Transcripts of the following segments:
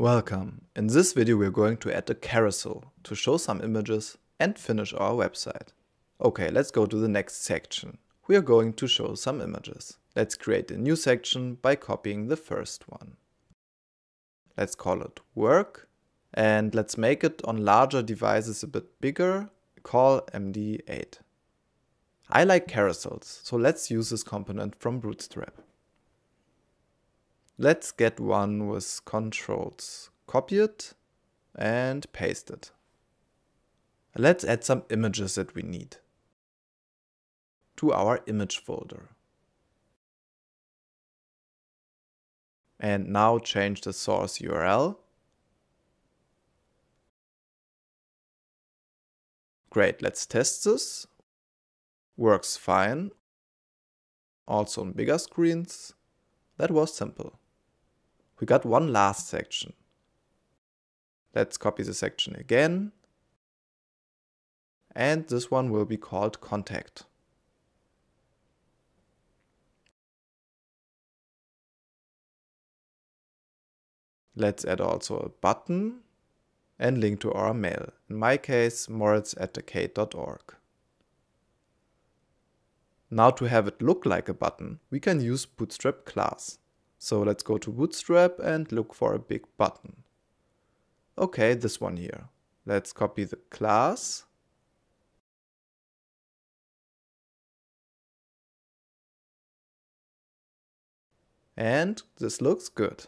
Welcome! In this video we are going to add a carousel to show some images and finish our website. Okay, let's go to the next section. We are going to show some images. Let's create a new section by copying the first one. Let's call it work and let's make it on larger devices a bit bigger, call MD8. I like carousels, so let's use this component from Bootstrap. Let's get one with controls. Copy it and paste it. Let's add some images that we need to our image folder. And now change the source URL. Great, let's test this. Works fine. Also on bigger screens. That was simple we got one last section. Let's copy the section again. And this one will be called contact. Let's add also a button and link to our mail. In my case, moritz at decade.org. Now to have it look like a button, we can use Bootstrap class. So let's go to Bootstrap and look for a big button. Okay, this one here. Let's copy the class. And this looks good.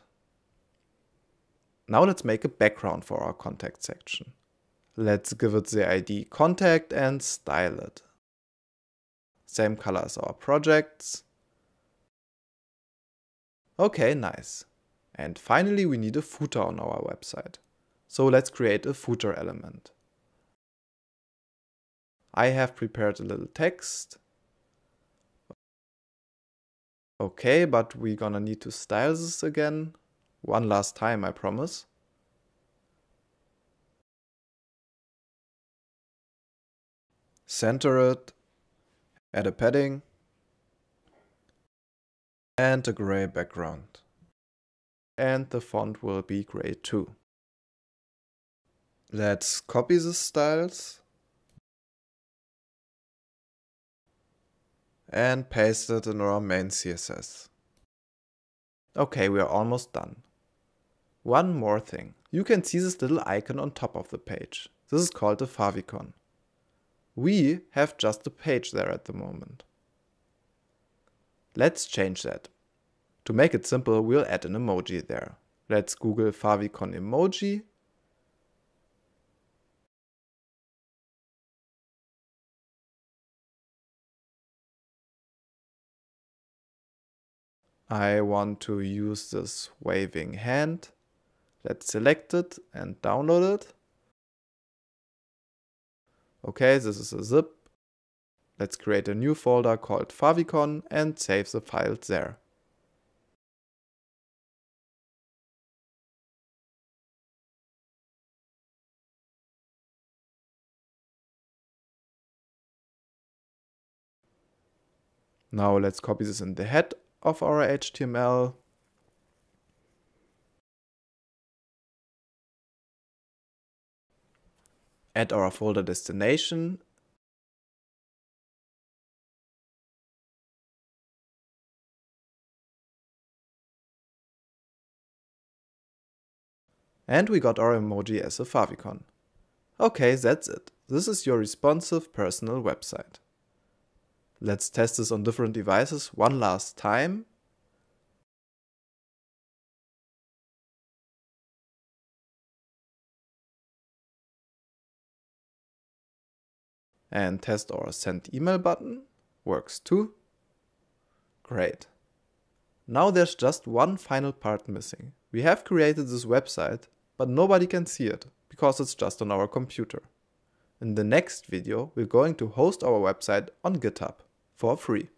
Now let's make a background for our contact section. Let's give it the ID contact and style it. Same color as our projects. Okay, nice. And finally we need a footer on our website. So let's create a footer element. I have prepared a little text. Okay, but we're gonna need to style this again. One last time, I promise. Center it, add a padding, and a gray background. And the font will be gray too. Let's copy the styles and paste it in our main CSS. Okay, we are almost done. One more thing. You can see this little icon on top of the page. This is called a favicon. We have just a page there at the moment. Let's change that. To make it simple, we'll add an emoji there. Let's Google favicon emoji. I want to use this waving hand. Let's select it and download it. Okay, this is a zip. Let's create a new folder called favicon and save the files there. Now let's copy this in the head of our HTML. Add our folder destination and we got our emoji as a favicon. Okay, that's it. This is your responsive personal website. Let's test this on different devices one last time. And test our send email button. Works too. Great. Now there's just one final part missing. We have created this website, but nobody can see it, because it's just on our computer. In the next video, we're going to host our website on GitHub for free.